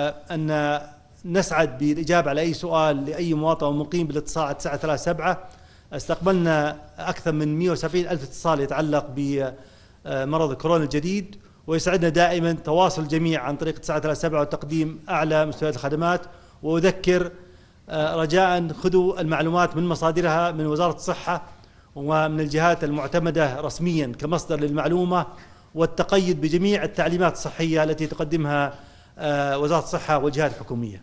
آه، أن نسعد بالإجابة على أي سؤال لأي مواطن ومقيم بالاتصال 937 استقبلنا أكثر من 170 ألف اتصال يتعلق بمرض كورونا الجديد ويسعدنا دائما تواصل الجميع عن طريق 937 وتقديم أعلى مستويات الخدمات وأذكر آه، رجاء خذوا المعلومات من مصادرها من وزارة الصحة ومن الجهات المعتمدة رسميا كمصدر للمعلومة والتقيد بجميع التعليمات الصحية التي تقدمها آه، وزاره الصحه والجهات الحكوميه.